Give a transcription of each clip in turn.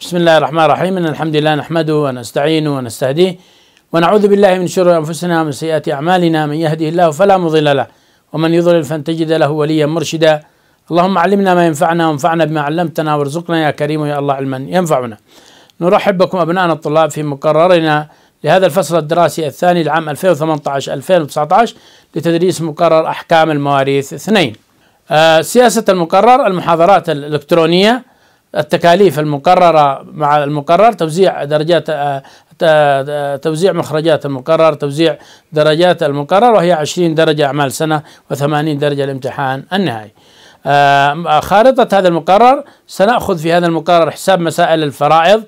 بسم الله الرحمن الرحيم إن الحمد لله نحمده ونستعينه ونستهديه ونعوذ بالله من شرور أنفسنا ومن سيئات أعمالنا من يهده الله فلا مضل له ومن يضلل فلن تجد له وليا مرشدا اللهم علمنا ما ينفعنا وانفعنا بما علمتنا وارزقنا يا كريم يا الله علما ينفعنا نرحب بكم أبنائنا الطلاب في مقررنا لهذا الفصل الدراسي الثاني لعام 2018 2019 لتدريس مقرر أحكام المواريث اثنين سياسة المقرر المحاضرات الإلكترونية التكاليف المقررة مع المقرر توزيع درجات آه، آه، توزيع مخرجات المقرر توزيع درجات المقرر وهي 20 درجة أعمال سنة و80 درجة الامتحان النهائي آه، خارطة هذا المقرر سنأخذ في هذا المقرر حساب مسائل الفرائض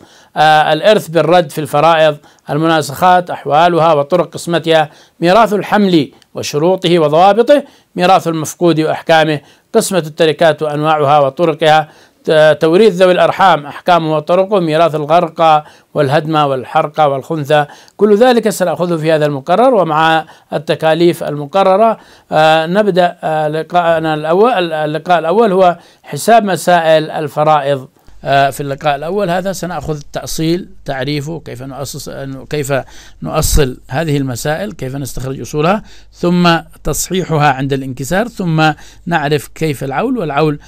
الإرث بالرد في الفرائض المناسخات أحوالها وطرق قسمتها ميراث الحمل وشروطه وضوابطه ميراث المفقود وأحكامه قسمة التركات وأنواعها وطرقها توريث ذوي الأرحام أحكامه وطرقه ميراث الغرقة والهدمة والحرقة والخنثى كل ذلك سنأخذه في هذا المقرر ومع التكاليف المقررة آه، نبدأ آه، لقاءنا الأول آه، اللقاء الأول هو حساب مسائل الفرائض آه، في اللقاء الأول هذا سنأخذ التأصيل تعريفه كيف نؤسس كيف نؤصل هذه المسائل كيف نستخرج أصولها ثم تصحيحها عند الانكسار ثم نعرف كيف العول والعول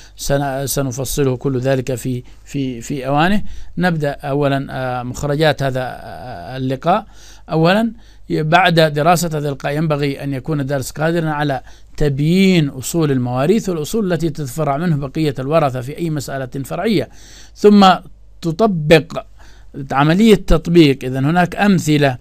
سنفصله كل ذلك في في في أوانه نبدأ أولا آه، مخرجات هذا آه، اللقاء أولا بعد دراسة هذه القاعدة ينبغي أن يكون الدارس قادرا على تبيين أصول المواريث والأصول التي تتفرع منه بقية الورثة في أي مسألة فرعية ثم تطبق عملية تطبيق إذا هناك أمثلة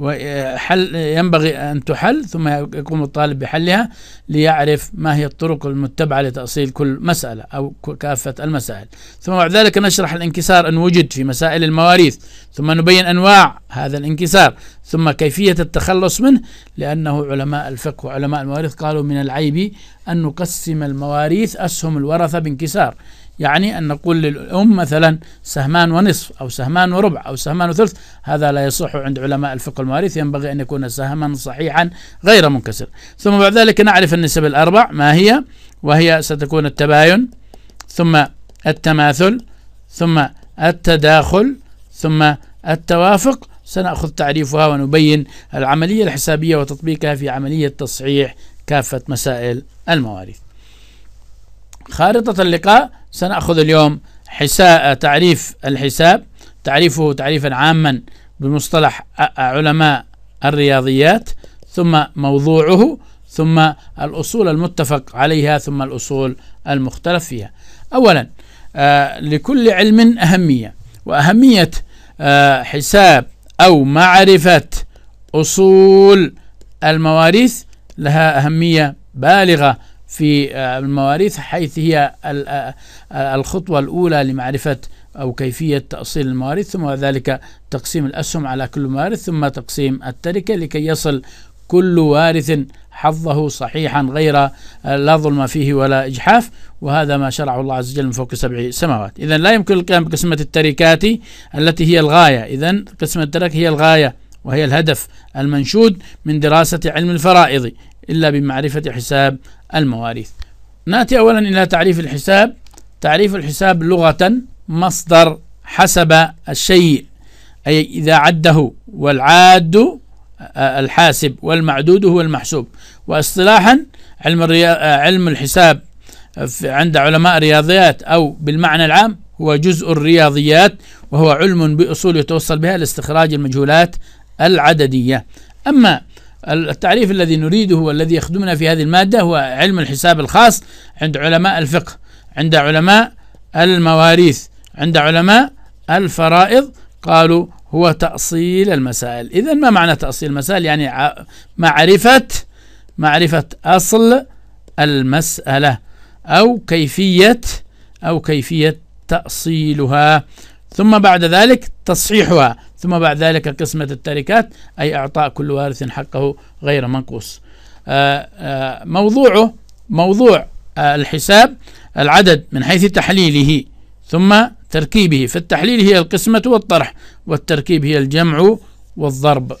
وحل ينبغي أن تحل ثم يقوم الطالب بحلها ليعرف ما هي الطرق المتبعة لتأصيل كل مسألة أو كافة المسائل ثم بعد ذلك نشرح الانكسار أن وجد في مسائل المواريث ثم نبين أنواع هذا الانكسار ثم كيفية التخلص منه لأنه علماء الفقه وعلماء المواريث قالوا من العيب أن نقسم المواريث أسهم الورثة بانكسار يعني أن نقول للأم مثلا سهمان ونصف أو سهمان وربع أو سهمان وثلث هذا لا يصح عند علماء الفقه المواريث ينبغي أن يكون سهما صحيحا غير منكسر ثم بعد ذلك نعرف النسب الأربع ما هي وهي ستكون التباين ثم التماثل ثم التداخل ثم التوافق سنأخذ تعريفها ونبين العملية الحسابية وتطبيقها في عملية تصحيح كافة مسائل المواريث خارطة اللقاء سنأخذ اليوم حساء تعريف الحساب تعريفه تعريفا عاما بمصطلح علماء الرياضيات ثم موضوعه ثم الأصول المتفق عليها ثم الأصول المختلف فيها أولا آه لكل علم أهمية وأهمية آه حساب أو معرفة أصول المواريث لها أهمية بالغة في آه، المواريث حيث هي آه، آه، الخطوة الأولى لمعرفة أو كيفية تأصيل المواريث ثم ذلك تقسيم الأسهم على كل وارث ثم تقسيم التركة لكي يصل كل وارث حظه صحيحا غير لا ظلم فيه ولا إجحاف وهذا ما شرعه الله عز وجل من فوق سبع سماوات إذا لا يمكن القيام بقسمة التركات التي هي الغاية إذا قسمة الترك هي الغاية وهي الهدف المنشود من دراسة علم الفرائض إلا بمعرفة حساب المواريث ناتي أولا إلى تعريف الحساب تعريف الحساب لغة مصدر حسب الشيء أي إذا عده والعاد آه، الحاسب والمعدود هو المحسوب واصطلاحا علم آه، علم الحساب آه، عند علماء الرياضيات أو بالمعنى العام هو جزء الرياضيات وهو علم بأصول يتوصل بها لاستخراج المجهولات العددية أما التعريف الذي نريده والذي يخدمنا في هذه المادة هو علم الحساب الخاص عند علماء الفقه عند علماء المواريث عند علماء الفرائض قالوا هو تأصيل المسائل إذا ما معنى تأصيل المسائل يعني معرفة معرفة أصل المسألة أو كيفية أو كيفية تأصيلها ثم بعد ذلك تصحيحها ثم بعد ذلك قسمة التركات أي إعطاء كل وارث حقه غير منقوص موضوعه آه، آه، موضوع آه، الحساب العدد من حيث تحليله ثم تركيبه فالتحليل هي القسمة والطرح والتركيب هي الجمع والضرب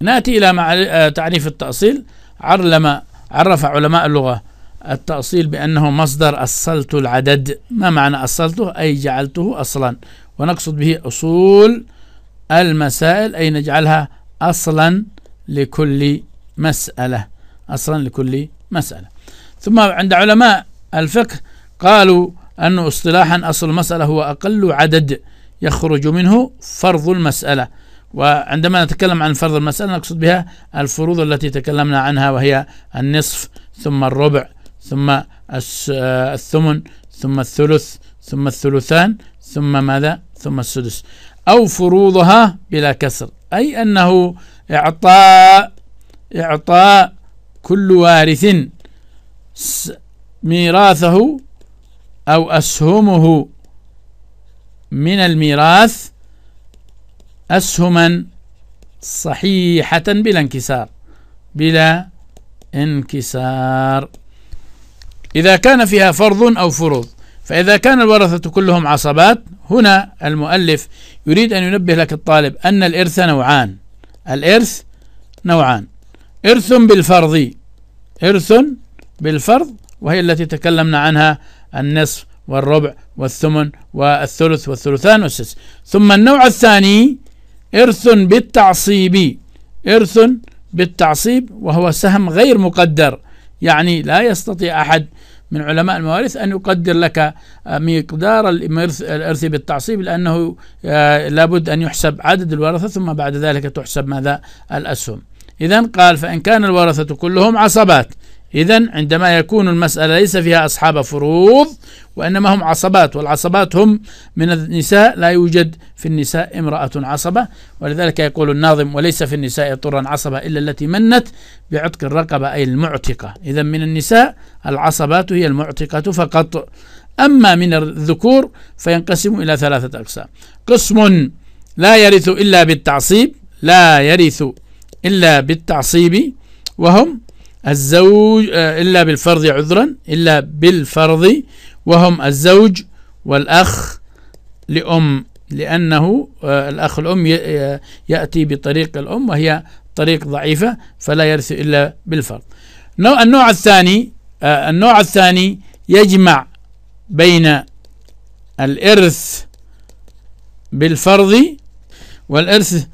ناتي إلى تعريف التأصيل علم عرف علماء اللغة التأصيل بأنه مصدر أصلت العدد ما معنى أصلته أي جعلته أصلا ونقصد به أصول المسائل أي نجعلها أصلا لكل مسألة أصلا لكل مسألة ثم عند علماء الفقه قالوا أن اصطلاحا أصل المسألة هو أقل عدد يخرج منه فرض المسألة وعندما نتكلم عن فرض المسألة نقصد بها الفروض التي تكلمنا عنها وهي النصف ثم الربع ثم آه، الثمن ثم الثلث ثم الثلثان ثم ماذا ثم السدس أو فروضها بلا كسر أي أنه إعطاء إعطاء كل وارث ميراثه أو أسهمه من الميراث أسهما صحيحة بلا انكسار بلا انكسار إذا كان فيها فرض أو فروض فإذا كان الورثة كلهم عصبات هنا المؤلف يريد أن ينبه لك الطالب أن الإرث نوعان الإرث نوعان إرث بالفرض إرث بالفرض وهي التي تكلمنا عنها النصف والربع والثمن والثلث والثلثان والسدس ثم النوع الثاني إرث بالتعصيب إرث بالتعصيب وهو سهم غير مقدر يعني لا يستطيع أحد من علماء المواريث أن يقدر لك آه، مقدار الإرث بالتعصيب لأنه آه، لابد أن يحسب عدد الورثة ثم بعد ذلك تحسب ماذا الأسهم إذا قال فإن كان الورثة كلهم عصبات إذا عندما يكون المسألة ليس فيها أصحاب فروض وإنما هم عصبات والعصبات هم من النساء لا يوجد في النساء امرأة عصبة ولذلك يقول الناظم وليس في النساء طرا عصبة إلا التي منت بعتق الرقبة أي المعتقة إذا من النساء العصبات هي المعتقة فقط أما من الذكور فينقسم إلى ثلاثة أقسام قسم لا يرث إلا بالتعصيب لا يرث إلا بالتعصيب وهم الزوج آه، إلا بالفرض عذرا إلا بالفرض وهم الزوج والأخ لأم لأنه آه، الأخ الأم آه، يأتي بطريق الأم وهي طريق ضعيفة فلا يرث إلا بالفرض النوع الثاني النوع الثاني يجمع بين الإرث بالفرض والإرث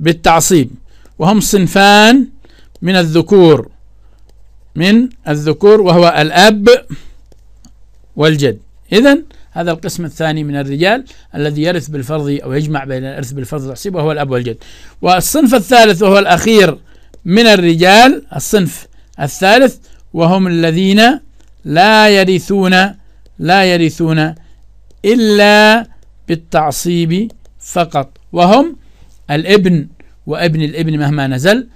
بالتعصيب وهم صنفان من الذكور من الذكور وهو الأب والجد إذا هذا القسم الثاني من الرجال الذي يرث بالفرض أو يجمع بين الإرث بالفرض والتعصيب وهو الأب والجد والصنف الثالث وهو الأخير من الرجال الصنف الثالث وهم الذين لا يرثون لا يرثون إلا بالتعصيب فقط وهم الابن وابن الابن مهما نزل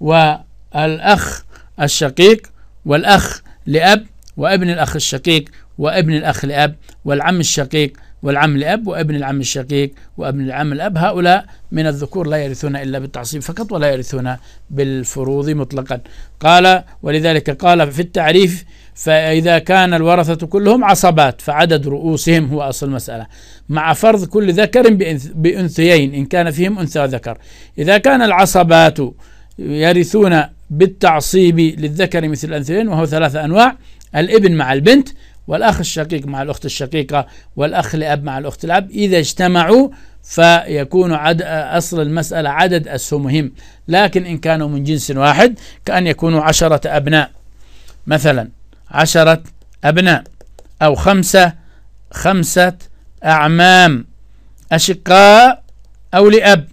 والأخ الشقيق والأخ لأب وابن الأخ الشقيق وابن الأخ لأب والعم الشقيق والعم لأب وابن العم الشقيق وابن العم الأب هؤلاء من الذكور لا يرثون إلا بالتعصيب فقط ولا يرثون بالفروض مطلقا قال ولذلك قال في التعريف فإذا كان الورثة كلهم عصبات فعدد رؤوسهم هو أصل المسألة مع فرض كل ذكر بأنثيين إن كان فيهم أنثى ذكر إذا كان العصبات يرثون بالتعصيب للذكر مثل الأنثيين وهو ثلاثة أنواع الابن مع البنت والأخ الشقيق مع الأخت الشقيقة والأخ لأب مع الأخت الأب إذا اجتمعوا فيكون عد أصل المسألة عدد أسهمهم لكن إن كانوا من جنس واحد كأن يكونوا عشرة أبناء مثلا عشرة أبناء أو خمسة خمسة أعمام أشقاء أو لأب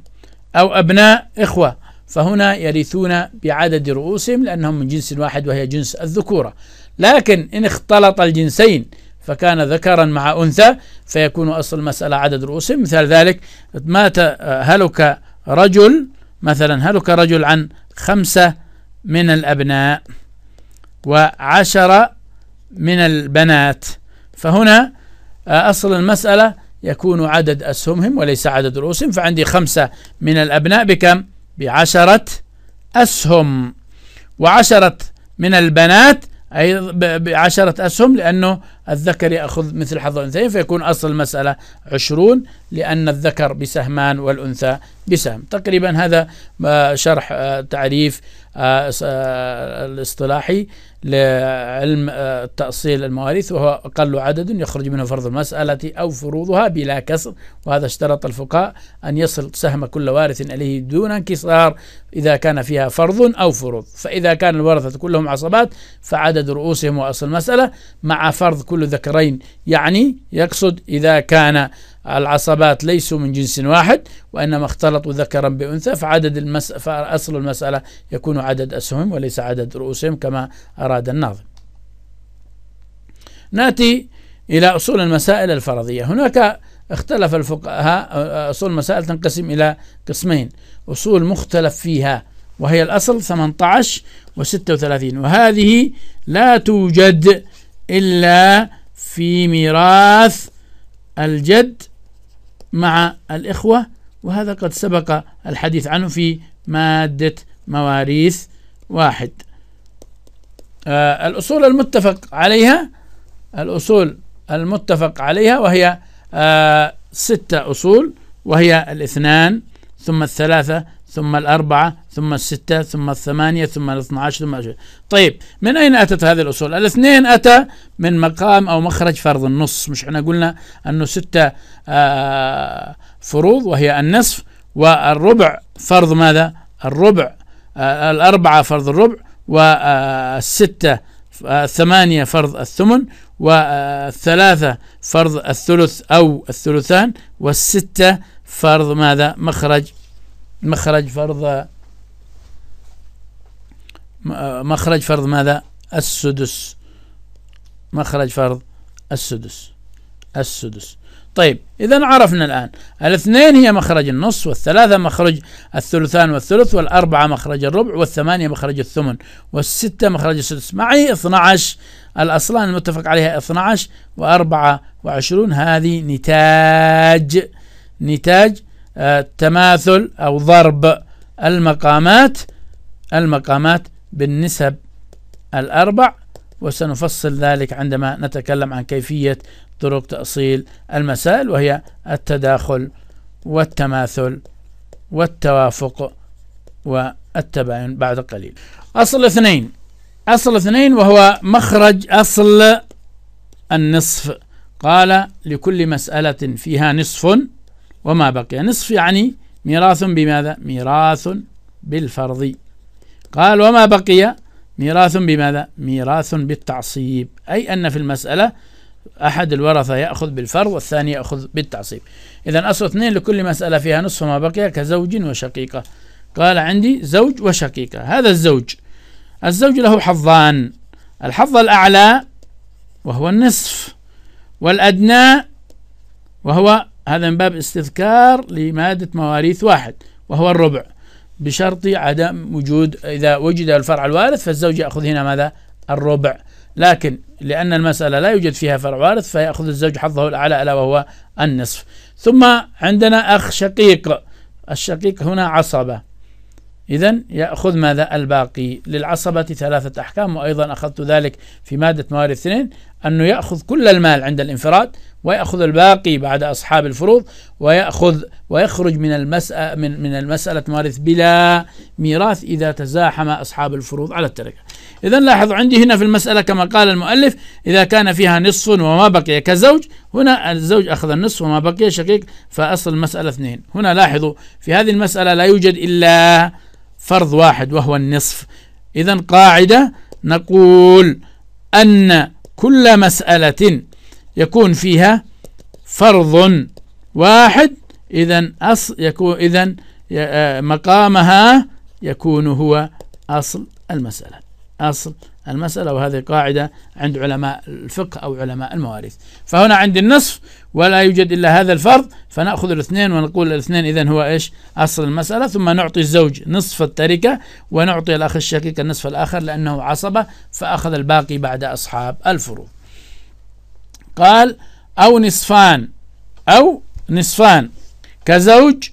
أو أبناء إخوة فهنا يرثون بعدد رؤوسهم لأنهم من جنس واحد وهي جنس الذكورة لكن إن اختلط الجنسين فكان ذكرا مع أنثى فيكون أصل المسألة عدد رؤوسهم مثال ذلك مات آه، هلك رجل مثلا هلك رجل عن خمسة من الأبناء وعشرة من البنات فهنا آه، أصل المسألة يكون عدد أسهمهم وليس عدد رؤوسهم فعندي خمسة من الأبناء بكم؟ بعشرة أسهم وعشرة من البنات أي بعشرة أسهم لأنه الذكر يأخذ مثل حظ الأنثيين فيكون أصل المسألة عشرون لأن الذكر بسهمان والأنثى بسهم تقريبا هذا آه، شرح آه، تعريف آه، الاصطلاحي لعلم التأصيل آه، المواريث وهو أقل عدد يخرج منه فرض المسألة أو فروضها بلا كسر وهذا اشترط الفقهاء أن يصل سهم كل وارث إليه دون انكسار إذا كان فيها فرض أو فروض فإذا كان الورثة كلهم عصبات فعدد رؤوسهم وأصل المسألة مع فرض كل ذكرين يعني يقصد إذا كان العصبات ليسوا من جنس واحد وإنما اختلطوا ذكرا بأنثى فعدد المس... فأصل المسألة يكون عدد أسهم وليس عدد رؤوسهم كما أراد الناظم ناتي إلى أصول المسائل الفرضية هناك اختلف الفقهاء أصول المسائل تنقسم إلى قسمين أصول مختلف فيها وهي الأصل 18 و 36 وهذه لا توجد إلا في ميراث الجد مع الإخوة وهذا قد سبق الحديث عنه في مادة مواريث واحد آه الأصول المتفق عليها الأصول المتفق عليها وهي آه ستة أصول وهي الاثنان ثم الثلاثة ثم الأربعة ثم الستة ثم الثمانية ثم الاثنى عشر ثم عشر طيب من أين أتت هذه الأصول الاثنين أتى من مقام أو مخرج فرض النص مش احنا قلنا أنه ستة آه فروض وهي النصف والربع فرض ماذا الربع آه الأربعة فرض الربع والستة آه، الثمانية فرض الثمن والثلاثة فرض الثلث أو الثلثان والستة فرض ماذا مخرج مخرج فرض مخرج فرض ماذا السدس مخرج فرض السدس السدس طيب إذا عرفنا الآن الاثنين هي مخرج النص والثلاثة مخرج الثلثان والثلث والأربعة مخرج الربع والثمانية مخرج الثمن والستة مخرج السدس معي 12 الأصلان المتفق عليها 12 وأربعة وعشرون هذه نتاج نتاج تماثل أو ضرب المقامات المقامات بالنسب الأربع وسنفصل ذلك عندما نتكلم عن كيفية طرق تأصيل المسائل وهي التداخل والتماثل والتوافق والتباين بعد قليل أصل اثنين أصل اثنين وهو مخرج أصل النصف قال لكل مسألة فيها نصف وما بقي نصف يعني ميراث بماذا ميراث بالفرض قال وما بقي ميراث بماذا ميراث بالتعصيب أي أن في المسألة أحد الورثة يأخذ بالفرض والثاني يأخذ بالتعصيب إذا أصل اثنين لكل مسألة فيها نصف ما بقي كزوج وشقيقة قال عندي زوج وشقيقة هذا الزوج الزوج له حظان الحظ الأعلى وهو النصف والأدنى وهو هذا من باب استذكار لمادة مواريث واحد وهو الربع بشرط عدم وجود إذا وجد الفرع الوارث فالزوج يأخذ هنا ماذا الربع لكن لأن المسألة لا يوجد فيها فرع وارث فيأخذ الزوج حظه الأعلى ألا وهو النصف ثم عندنا أخ شقيق الشقيق هنا عصبة إذا يأخذ ماذا الباقي للعصبة ثلاثة أحكام وأيضا أخذت ذلك في مادة موارد اثنين أنه يأخذ كل المال عند الانفراد ويأخذ الباقي بعد أصحاب الفروض ويأخذ ويخرج من المسألة من من المسألة مارث بلا ميراث إذا تزاحم أصحاب الفروض على التركة. إذا لاحظوا عندي هنا في المسألة كما قال المؤلف إذا كان فيها نصف وما بقي كزوج هنا الزوج أخذ النصف وما بقي شقيق فأصل المسألة اثنين. هنا لاحظوا في هذه المسألة لا يوجد إلا فرض واحد وهو النصف. إذا قاعدة نقول أن كل مسألة يكون فيها فرض واحد إذا أص يكون إذا آه، مقامها يكون هو أصل المسألة أصل المسألة وهذه قاعدة عند علماء الفقه أو علماء المواريث فهنا عندي النصف ولا يوجد إلا هذا الفرض فنأخذ الاثنين ونقول الاثنين إذا هو إيش أصل المسألة ثم نعطي الزوج نصف التركة ونعطي الأخ الشقيق النصف الآخر لأنه عصبة فأخذ الباقي بعد أصحاب الفروض قال أو نصفان أو نصفان كزوج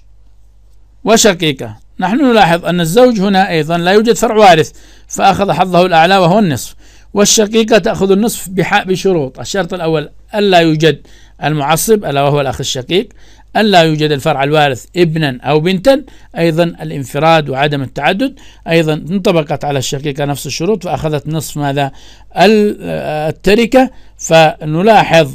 وشقيقة نحن نلاحظ أن الزوج هنا أيضا لا يوجد فرع وارث فأخذ حظه الأعلى وهو النصف والشقيقة تأخذ النصف بشروط الشرط الأول ألا يوجد المعصب ألا وهو الأخ الشقيق ألا يوجد الفرع الوارث ابنا أو بنتا أيضا الانفراد وعدم التعدد أيضا انطبقت على الشقيقة نفس الشروط فأخذت نصف ماذا التركة فنلاحظ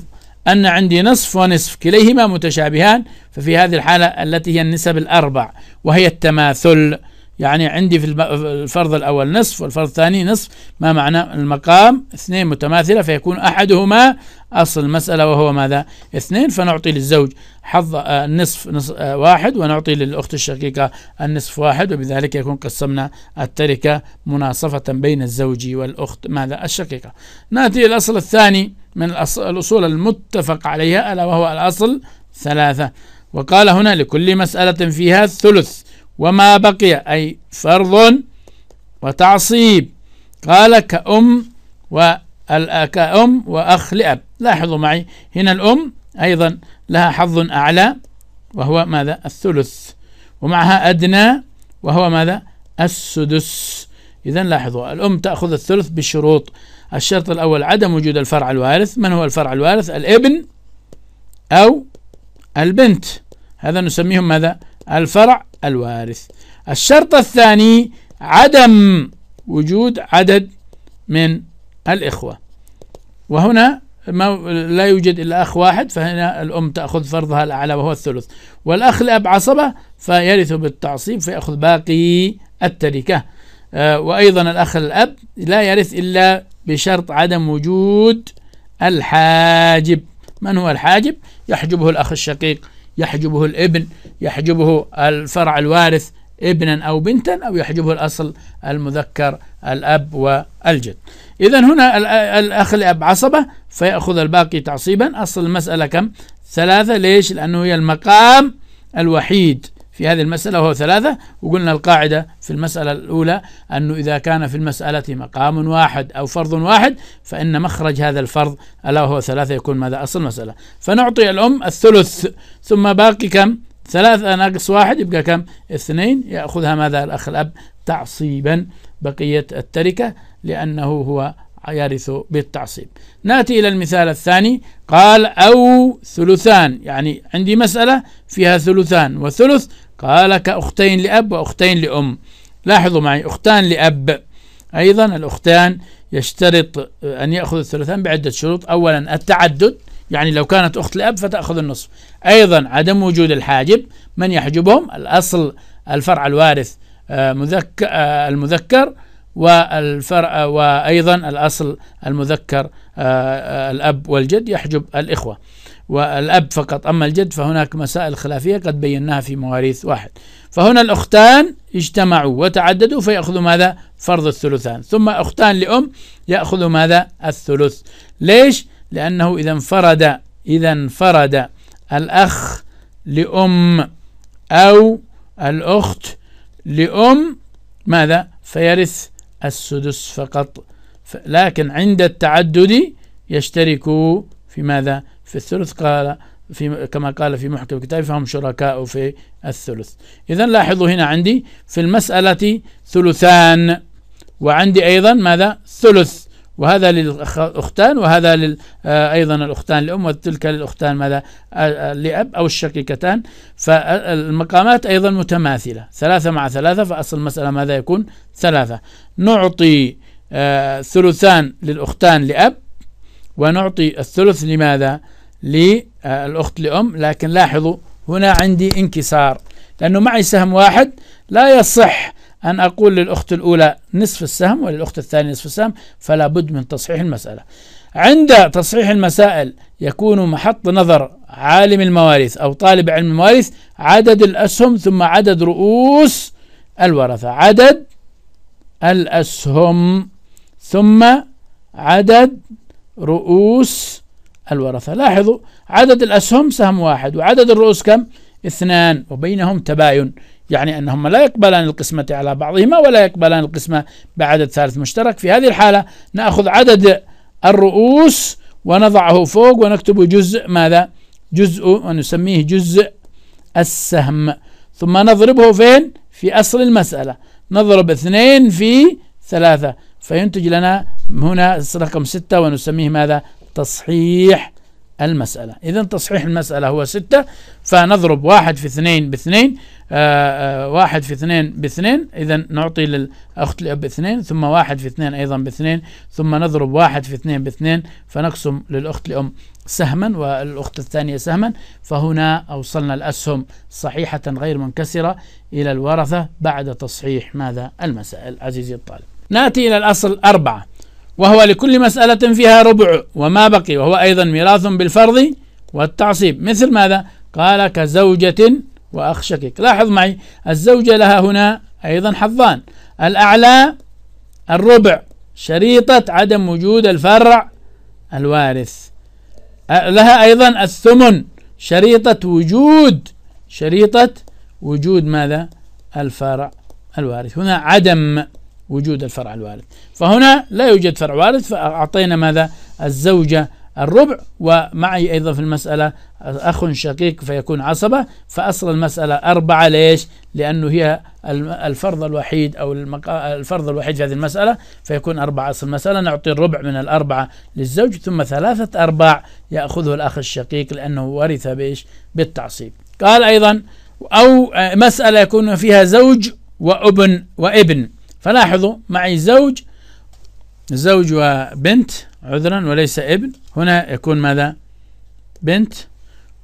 أن عندي نصف ونصف كليهما متشابهان ففي هذه الحالة التي هي النسب الأربع وهي التماثل يعني عندي في الفرض الأول نصف والفرض الثاني نصف ما معنى المقام اثنين متماثلة فيكون أحدهما أصل المسألة وهو ماذا اثنين فنعطي للزوج حظ النصف آه، نصف آه، واحد ونعطي للأخت الشقيقة النصف واحد وبذلك يكون قسمنا التركة مناصفة بين الزوج والأخت ماذا الشقيقة نأتي الأصل الثاني من الأصول المتفق عليها ألا وهو الأصل ثلاثة وقال هنا لكل مسألة فيها ثلث وما بقي أي فرض وتعصيب قال كأم كأم وأخ لأب لاحظوا معي هنا الأم أيضا لها حظ أعلى وهو ماذا الثلث ومعها أدنى وهو ماذا السدس إذا لاحظوا الأم تأخذ الثلث بشروط الشرط الأول عدم وجود الفرع الوارث من هو الفرع الوارث الابن أو البنت هذا نسميهم ماذا الفرع الوارث الشرط الثاني عدم وجود عدد من الإخوة وهنا ما لا يوجد إلا أخ واحد فهنا الأم تأخذ فرضها الأعلى وهو الثلث والأخ لأب عصبة فيرث بالتعصيب فيأخذ باقي التركة آه وأيضا الأخ الأب لا يرث إلا بشرط عدم وجود الحاجب من هو الحاجب يحجبه الأخ الشقيق يحجبه الابن يحجبه الفرع الوارث ابنا أو بنتا أو يحجبه الأصل المذكر الأب والجد إذا هنا الأخ الاب عصبة فيأخذ الباقي تعصيبا أصل المسألة كم ثلاثة ليش لأنه هي المقام الوحيد في هذه المسألة وهو ثلاثة وقلنا القاعدة في المسألة الأولى أنه إذا كان في المسألة مقام واحد أو فرض واحد فإن مخرج هذا الفرض ألا وهو ثلاثة يكون ماذا أصل المسألة فنعطي الأم الثلث ثم باقي كم ثلاثة ناقص واحد يبقى كم اثنين يأخذها ماذا الأخ الأب تعصيبا بقية التركة لأنه هو يرث بالتعصيب ناتي إلى المثال الثاني قال أو ثلثان يعني عندي مسألة فيها ثلثان وثلث قال كأختين لأب وأختين لأم لاحظوا معي أختان لأب أيضا الأختان يشترط أن يأخذ الثلثان بعدة شروط أولا التعدد يعني لو كانت أخت لأب فتأخذ النصف أيضا عدم وجود الحاجب من يحجبهم الأصل الفرع الوارث آه، آه، المذكر والفرع وأيضا الأصل المذكر آه، آه، الأب والجد يحجب الإخوة والأب فقط أما الجد فهناك مسائل خلافية قد بيناها في مواريث واحد فهنا الأختان اجتمعوا وتعددوا فيأخذوا ماذا فرض الثلثان ثم أختان لأم يأخذوا ماذا الثلث ليش لأنه إذا انفرد إذا انفرد الأخ لأم أو الأخت لأم ماذا فيرث السدس فقط لكن عند التعدد يشترك في ماذا في الثلث قال في كما قال في محكم الكتاب فهم شركاء في الثلث إذا لاحظوا هنا عندي في المسألة ثلثان وعندي أيضا ماذا ثلث وهذا للأختان وهذا لل آه، أيضا الأختان لأم وتلك للأختان ماذا آه، آه، لأب أو الشقيقتان فالمقامات أيضا متماثلة ثلاثة مع ثلاثة فأصل المسألة ماذا يكون ثلاثة نعطي ثلثان للأختان لأب ونعطي الثلث لماذا للأخت لأم لكن لاحظوا هنا عندي انكسار لأنه معي سهم واحد لا يصح أن أقول للأخت الأولى نصف السهم وللأخت الثانية نصف السهم فلا بد من تصحيح المسألة عند تصحيح المسائل يكون محط نظر عالم المواريث أو طالب علم المواريث عدد الأسهم ثم عدد رؤوس الورثة عدد الأسهم ثم عدد رؤوس الورثة لاحظوا عدد الأسهم سهم واحد وعدد الرؤوس كم؟ اثنان وبينهم تباين يعني أنهما لا يقبلان القسمة على بعضهما ولا يقبلان القسمة بعدد ثالث مشترك في هذه الحالة نأخذ عدد الرؤوس ونضعه فوق ونكتب جزء ماذا جزء ونسميه جزء السهم ثم نضربه فين في أصل المسألة نضرب اثنين في ثلاثة فينتج لنا هنا رقم ستة ونسميه ماذا تصحيح المسألة إذا تصحيح المسألة هو ستة فنضرب واحد في اثنين باثنين آه، آه، واحد في اثنين باثنين إذا نعطي للأخت الاب اثنين ثم واحد في اثنين أيضا باثنين ثم نضرب واحد في اثنين باثنين فنقسم للأخت الام سهما والأخت الثانية سهما فهنا أوصلنا الأسهم صحيحة غير منكسرة إلى الورثة بعد تصحيح ماذا المسائل عزيزي الطالب نأتي إلى الأصل أربعة وهو لكل مسألة فيها ربع وما بقي وهو أيضا ميراث بالفرض والتعصيب مثل ماذا قال كزوجة وأخشكك لاحظ معي الزوجة لها هنا أيضا حظان الأعلى الربع شريطة عدم وجود الفرع الوارث لها أيضا الثمن شريطة وجود شريطة وجود ماذا الفرع الوارث هنا عدم وجود الفرع الوارث فهنا لا يوجد فرع وارث فأعطينا ماذا الزوجة الربع ومعي أيضا في المسألة أخ شقيق فيكون عصبة فأصل المسألة أربعة ليش لأنه هي الفرض الوحيد أو الفرض الوحيد في هذه المسألة فيكون أربعة أصل المسألة نعطي الربع من الأربعة للزوج ثم ثلاثة أرباع يأخذه الأخ الشقيق لأنه ورث بإيش بالتعصيب قال أيضا أو مسألة يكون فيها زوج وابن وابن فلاحظوا معي زوج زوج وبنت عذرا وليس ابن هنا يكون ماذا بنت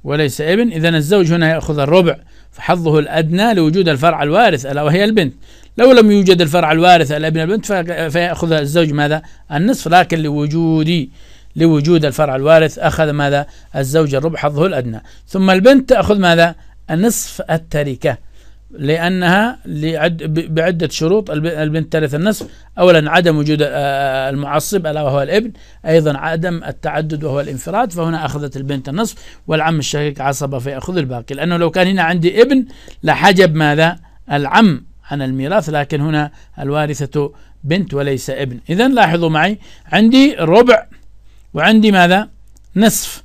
وليس ابن إذا الزوج هنا يأخذ الربع فحظه الأدنى لوجود الفرع الوارث ألا وهي البنت لو لم يوجد الفرع الوارث الابن البنت فيأخذ الزوج ماذا النصف لكن لوجود لوجود الفرع الوارث أخذ ماذا الزوج الربع حظه الأدنى ثم البنت تأخذ ماذا النصف التركة لأنها لعد بعدة شروط البنت ترث النصف أولا عدم وجود آه، آه، المعصب ألا وهو الابن أيضا عدم التعدد وهو الانفراد فهنا أخذت البنت النصف والعم الشقيق عصبة فيأخذ الباقي لأنه لو كان هنا عندي ابن لحجب ماذا العم عن الميراث لكن هنا الوارثة بنت وليس ابن إذا لاحظوا معي عندي ربع وعندي ماذا نصف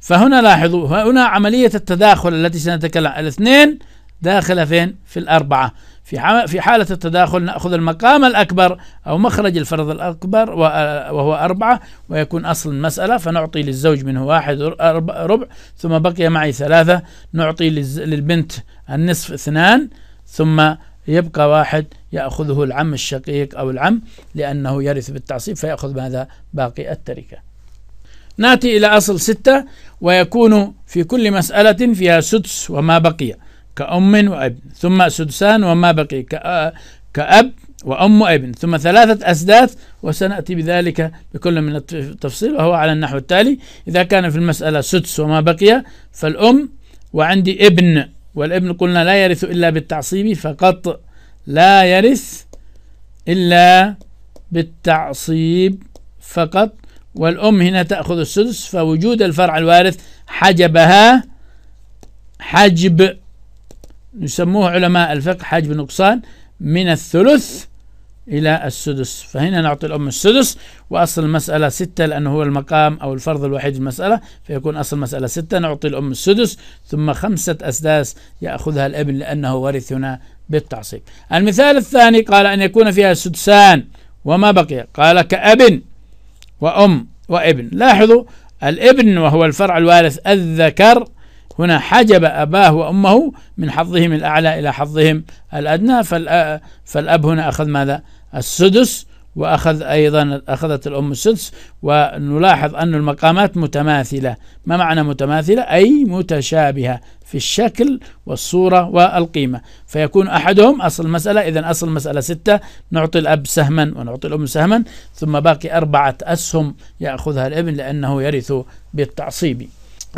فهنا لاحظوا هنا عملية التداخل التي سنتكلم الاثنين داخلة فين في الأربعة في في حالة التداخل نأخذ المقام الأكبر أو مخرج الفرض الأكبر وهو أربعة ويكون أصل المسألة فنعطي للزوج منه واحد ربع ثم بقي معي ثلاثة نعطي للبنت النصف اثنان ثم يبقى واحد يأخذه العم الشقيق أو العم لأنه يرث بالتعصيب فيأخذ ماذا باقي التركة ناتي إلى أصل ستة ويكون في كل مسألة فيها سدس وما بقي كأم وابن ثم سدسان وما بقي كأب وأم وابن ثم ثلاثة أسداث وسنأتي بذلك بكل من التفصيل وهو على النحو التالي إذا كان في المسألة سدس وما بقي فالأم وعندي ابن والابن قلنا لا يرث إلا بالتعصيب فقط لا يرث إلا بالتعصيب فقط والأم هنا تأخذ السدس فوجود الفرع الوارث حجبها حجب يسموه علماء الفقه حجب نقصان من الثلث إلى السدس فهنا نعطي الأم السدس وأصل المسألة ستة لأنه هو المقام أو الفرض الوحيد في المسألة فيكون أصل المسألة ستة نعطي الأم السدس ثم خمسة أسداس يأخذها الابن لأنه ورث هنا بالتعصيب المثال الثاني قال أن يكون فيها سدسان وما بقي قال كأب وأم وابن لاحظوا الابن وهو الفرع الوارث الذكر هنا حجب أباه وأمه من حظهم الأعلى إلى حظهم الأدنى فالأب هنا أخذ ماذا السدس وأخذ أيضا أخذت الأم السدس ونلاحظ أن المقامات متماثلة ما معنى متماثلة أي متشابهة في الشكل والصورة والقيمة فيكون أحدهم أصل المسألة إذا أصل المسألة ستة نعطي الأب سهما ونعطي الأم سهما ثم باقي أربعة أسهم يأخذها الابن لأنه يرث بالتعصيب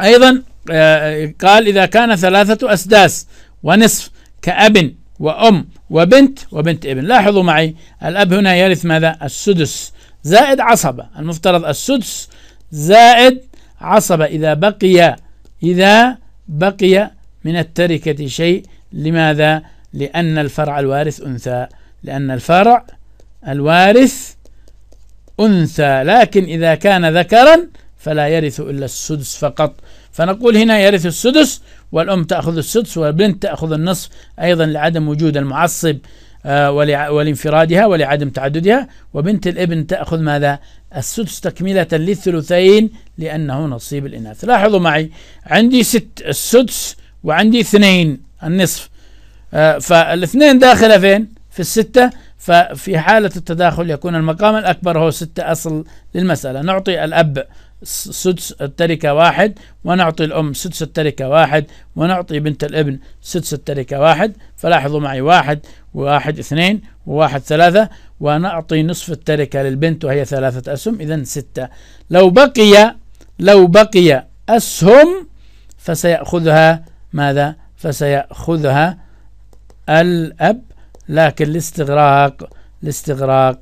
أيضا آه، قال إذا كان ثلاثة أسداس ونصف كأب وأم وبنت وبنت ابن لاحظوا معي الأب هنا يرث ماذا السدس زائد عصبة المفترض السدس زائد عصبة إذا بقي إذا بقي من التركة شيء لماذا لأن الفرع الوارث أنثى لأن الفرع الوارث أنثى لكن إذا كان ذكرا فلا يرث إلا السدس فقط فنقول هنا يرث السدس والأم تأخذ السدس والبنت تأخذ النصف أيضا لعدم وجود المعصب آه، ولانفرادها ولعدم تعددها وبنت الابن تأخذ ماذا السدس تكملة للثلثين لأنه نصيب الإناث لاحظوا معي عندي ست السدس وعندي اثنين النصف آه، فالاثنين داخلة فين في الستة ففي حالة التداخل يكون المقام الأكبر هو ستة أصل للمسألة نعطي الأب سدس التركة واحد ونعطي الأم سدس التركة واحد ونعطي بنت الابن سدس التركة واحد فلاحظوا معي واحد وواحد اثنين وواحد ثلاثة ونعطي نصف التركة للبنت وهي ثلاثة أسهم إذا ستة لو بقي لو بقي أسهم فسيأخذها ماذا فسيأخذها الأب لكن لاستغراق لاستغراق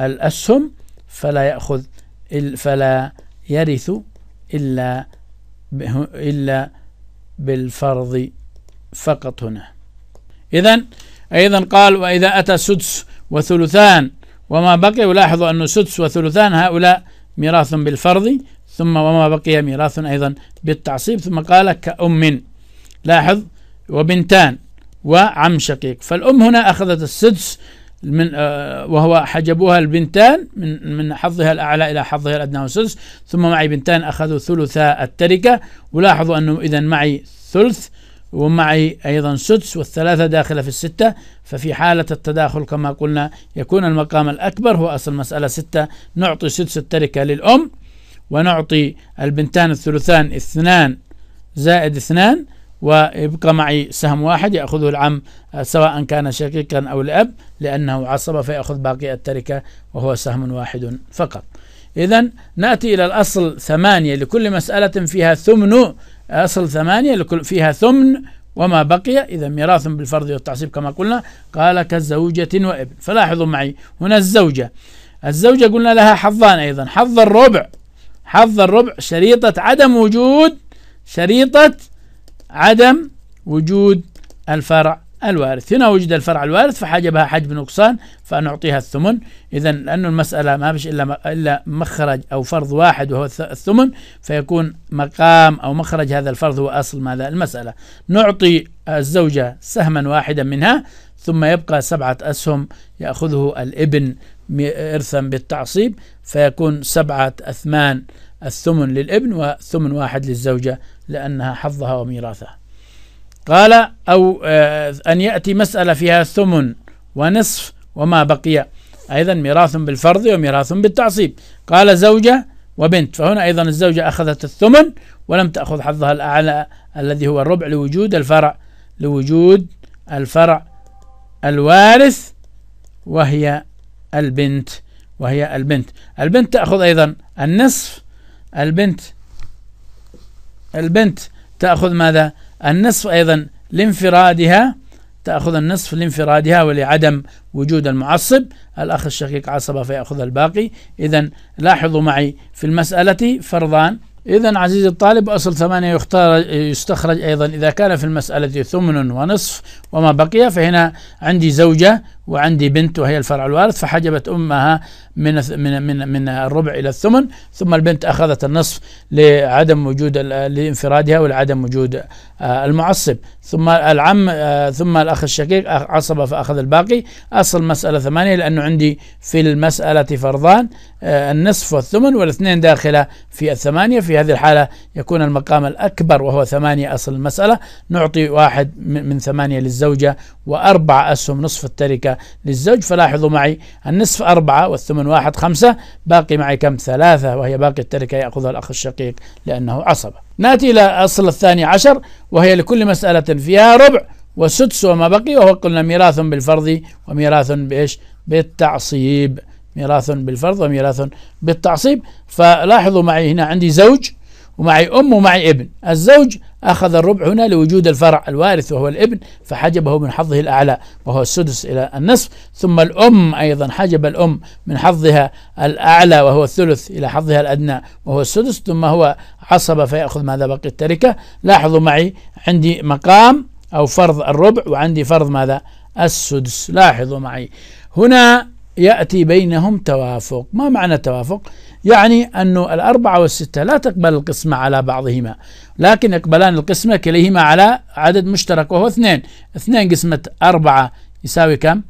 الأسهم فلا يأخذ فلا يرث إلا إلا بالفرض فقط هنا إذا أيضا قال وإذا أتى سدس وثلثان وما بقي ولاحظوا أن سدس وثلثان هؤلاء ميراث بالفرض ثم وما بقي ميراث أيضا بالتعصيب ثم قال كأم لاحظ وبنتان وعم شقيق فالأم هنا أخذت السدس من آه، وهو حجبوها البنتان من من حظها الاعلى الى حظها الادنى والسدس ثم معي بنتان اخذوا ثلث التركه ولاحظوا انه اذا معي ثلث ومعي أيضا سدس والثلاثة داخلة في الستة ففي حالة التداخل كما قلنا يكون المقام الأكبر هو أصل مسألة ستة نعطي سدس التركة للأم ونعطي البنتان الثلثان اثنان زائد اثنان ويبقى معي سهم واحد يأخذه العم آه، سواء كان شقيقا أو الأب لأنه عصب فيأخذ باقي التركة وهو سهم واحد فقط إذا نأتي إلى الأصل ثمانية لكل مسألة فيها ثمن أصل ثمانية لكل فيها ثمن وما بقي إذا ميراث بالفرض والتعصيب كما قلنا قال كزوجة وابن فلاحظوا معي هنا الزوجة الزوجة قلنا لها حظان أيضا حظ الربع حظ الربع شريطة عدم وجود شريطة عدم وجود الفرع الوارث هنا وجد الفرع الوارث فحجبها حجب نقصان فنعطيها الثمن إذا لانه المسألة ما فيش إلا إلا مخرج أو فرض واحد وهو الثمن فيكون مقام أو مخرج هذا الفرض هو أصل ماذا المسألة نعطي الزوجة سهما واحدا منها ثم يبقى سبعة أسهم يأخذه الابن إرثا بالتعصيب فيكون سبعة أثمان الثمن للابن وثمن واحد للزوجة لأنها حظها وميراثها قال أو آه، أن يأتي مسألة فيها ثمن ونصف وما بقي أيضا ميراث بالفرض وميراث بالتعصيب قال زوجة وبنت فهنا أيضا الزوجة أخذت الثمن ولم تأخذ حظها الأعلى الذي هو الربع لوجود الفرع لوجود الفرع الوارث وهي البنت وهي البنت البنت تأخذ أيضا النصف البنت البنت تأخذ ماذا النصف أيضا لانفرادها تأخذ النصف لانفرادها ولعدم وجود المعصب الأخ الشقيق عصبه فيأخذ الباقي إذا لاحظوا معي في المسألة فرضان إذا عزيزي الطالب أصل ثمانية يختار يستخرج أيضا إذا كان في المسألة ثمن ونصف وما بقي فهنا عندي زوجة وعندي بنت وهي الفرع الوارث فحجبت أمها من من من من الربع إلى الثمن ثم البنت أخذت النصف لعدم وجود لانفرادها ولعدم وجود آه، المعصب ثم العم آه، ثم الأخ الشقيق عصب فأخذ الباقي أصل مسألة ثمانية لأنه عندي في المسألة فرضان آه، النصف والثمن والاثنين داخلة في الثمانية في هذه الحالة يكون المقام الأكبر وهو ثمانية أصل المسألة نعطي واحد من ثمانية للزوجة واربع أسهم نصف التركة للزوج فلاحظوا معي النصف أربعة والثمن واحد خمسة باقي معي كم ثلاثة وهي باقي التركة يأخذها الأخ الشقيق لأنه عصبه ناتي إلى الأصل الثاني عشر وهي لكل مسألة فيها ربع وسدس وما بقي وهو قلنا ميراث بالفرض وميراث بإيش بالتعصيب ميراث بالفرض وميراث بالتعصيب فلاحظوا معي هنا عندي زوج ومعي أم ومعي ابن الزوج أخذ الربع هنا لوجود الفرع الوارث وهو الابن فحجبه من حظه الأعلى وهو السدس إلى النصف ثم الأم أيضا حجب الأم من حظها الأعلى وهو الثلث إلى حظها الأدنى وهو السدس ثم هو عصب فيأخذ ماذا بقي التركة لاحظوا معي عندي مقام أو فرض الربع وعندي فرض ماذا السدس لاحظوا معي هنا يأتي بينهم توافق ما معنى توافق يعني أن الأربعة والستة لا تقبل القسمة على بعضهما لكن يقبلان القسمة كليهما على عدد مشترك وهو اثنين اثنين قسمة أربعة يساوي كم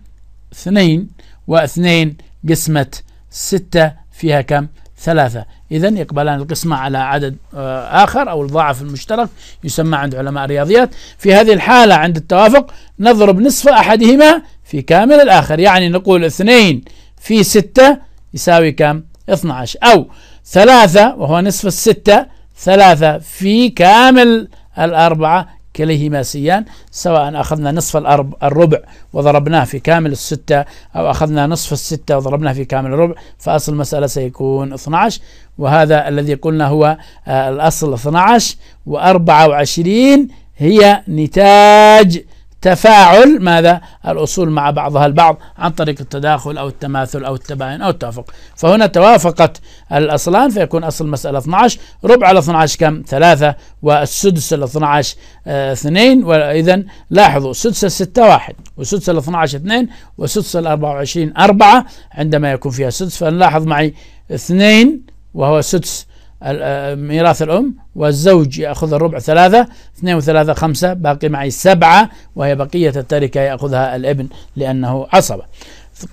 اثنين واثنين قسمة ستة فيها كم ثلاثة إذا يقبلان القسمة على عدد آه، آخر أو الضعف المشترك يسمى عند علماء الرياضيات في هذه الحالة عند التوافق نضرب نصف أحدهما في كامل الآخر يعني نقول اثنين في ستة يساوي كم 12 أو ثلاثة وهو نصف الستة ثلاثة في كامل الأربعة كليهما سيان سواء أخذنا نصف الأرب الربع وضربناه في كامل الستة أو أخذنا نصف الستة وضربناه في كامل الربع فأصل المسألة سيكون 12 وهذا الذي قلنا هو آه، الأصل 12 و24 هي نتاج تفاعل ماذا الأصول مع بعضها البعض عن طريق التداخل أو التماثل أو التباين أو التوافق فهنا توافقت الأصلان فيكون أصل مسألة 12 ربع ال 12 كم ثلاثة والسدس ال 12 آه، اثنين وإذا لاحظوا سدس الستة واحد وسدس ال 12 اثنين وسدس ال 24 أربعة عندما يكون فيها سدس فنلاحظ معي اثنين وهو سدس آه، ميراث الأم والزوج يأخذ الربع ثلاثة اثنين وثلاثة خمسة باقي معي سبعة وهي بقية التركة يأخذها الابن لأنه عصبة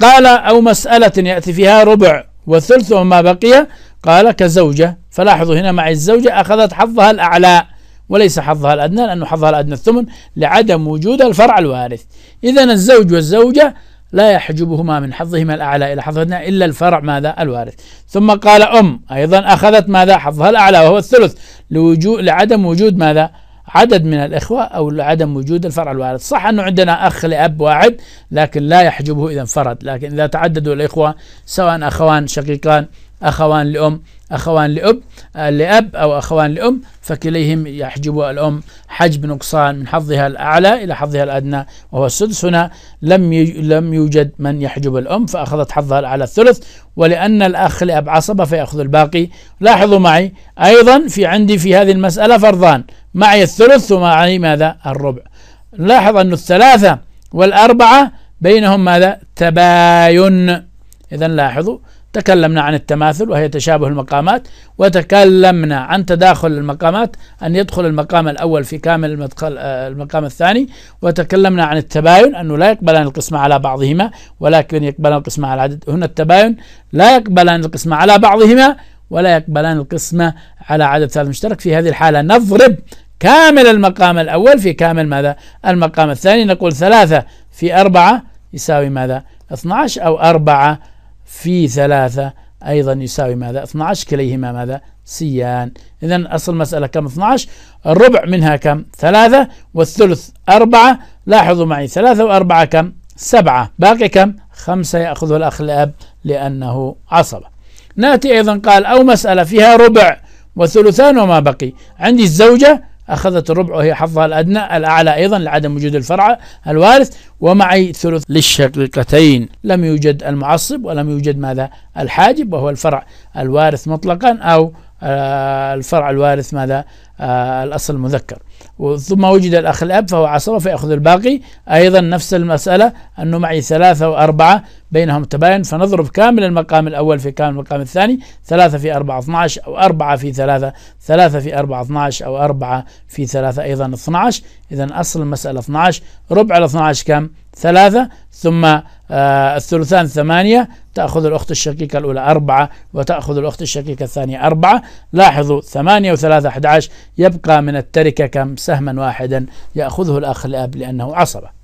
قال أو مسألة يأتي فيها ربع وثلث وما بقي قال كزوجة فلاحظوا هنا معي الزوجة أخذت حظها الأعلى وليس حظها الأدنى لأنه حظها الأدنى الثمن لعدم وجود الفرع الوارث إذا الزوج والزوجة لا يحجبهما من حظهما الأعلى إلى حظهما إلا الفرع ماذا الوارث ثم قال أم أيضا أخذت ماذا حظها الأعلى وهو الثلث لوجود لعدم وجود ماذا عدد من الإخوة أو لعدم وجود الفرع الوارث صح أنه عندنا أخ لأب واحد لكن لا يحجبه إذا انفرد لكن إذا تعددوا الإخوة سواء أخوان شقيقان أخوان لأم أخوان لأب آه، لأب أو أخوان لأم فكليهم يحجب الأم حجب نقصان من حظها الأعلى إلى حظها الأدنى وهو السدس هنا لم لم يوجد من يحجب الأم فأخذت حظها الأعلى الثلث ولأن الأخ لأب عصبة فيأخذ الباقي لاحظوا معي أيضا في عندي في هذه المسألة فرضان معي الثلث ومعي ماذا الربع لاحظ أن الثلاثة والأربعة بينهم ماذا تباين إذا لاحظوا تكلمنا عن التماثل وهي تشابه المقامات وتكلمنا عن تداخل المقامات أن يدخل المقام الأول في كامل المدخل آه، المقام الثاني وتكلمنا عن التباين أنه لا يقبلان القسمة على بعضهما ولكن يقبلان القسمة على عدد هنا التباين لا يقبلان القسمة على بعضهما ولا يقبلان القسمة على عدد ثالث مشترك في هذه الحالة نضرب كامل المقام الأول في كامل ماذا المقام الثاني نقول ثلاثة في أربعة يساوي ماذا 12 أو أربعة في ثلاثة أيضا يساوي ماذا 12 كليهما ماذا سيان إذا أصل المسألة كم 12 الربع منها كم ثلاثة والثلث أربعة لاحظوا معي ثلاثة وأربعة كم سبعة باقي كم خمسة يأخذه الأخ الأب لأنه عصبة نأتي أيضا قال أو مسألة فيها ربع وثلثان وما بقي عندي الزوجة أخذت الربع وهي حظها الأدنى الأعلى أيضا لعدم وجود الفرع الوارث ومعي ثلث للشقيقتين لم يوجد المعصب ولم يوجد ماذا الحاجب وهو الفرع الوارث مطلقا أو آه، الفرع الوارث ماذا آه، الأصل المذكر ثم وجد الأخ الأب فهو عصبة فيأخذ الباقي أيضا نفس المسألة أنه معي ثلاثة وأربعة بينهم تباين فنضرب كامل المقام الأول في كامل المقام الثاني ثلاثة في أربعة 12 أو أربعة في ثلاثة ثلاثة في أربعة 12 أو أربعة في ثلاثة أيضا 12 إذا أصل المسألة 12 ربع ال 12 كم؟ ثلاثة ثم آه الثلثان ثمانية تأخذ الأخت الشقيقة الأولى أربعة وتأخذ الأخت الشقيقة الثانية أربعة لاحظوا ثمانية وثلاثة أحد يبقى من التركة كم سهما واحدا يأخذه الأخ الأب لأنه عصبه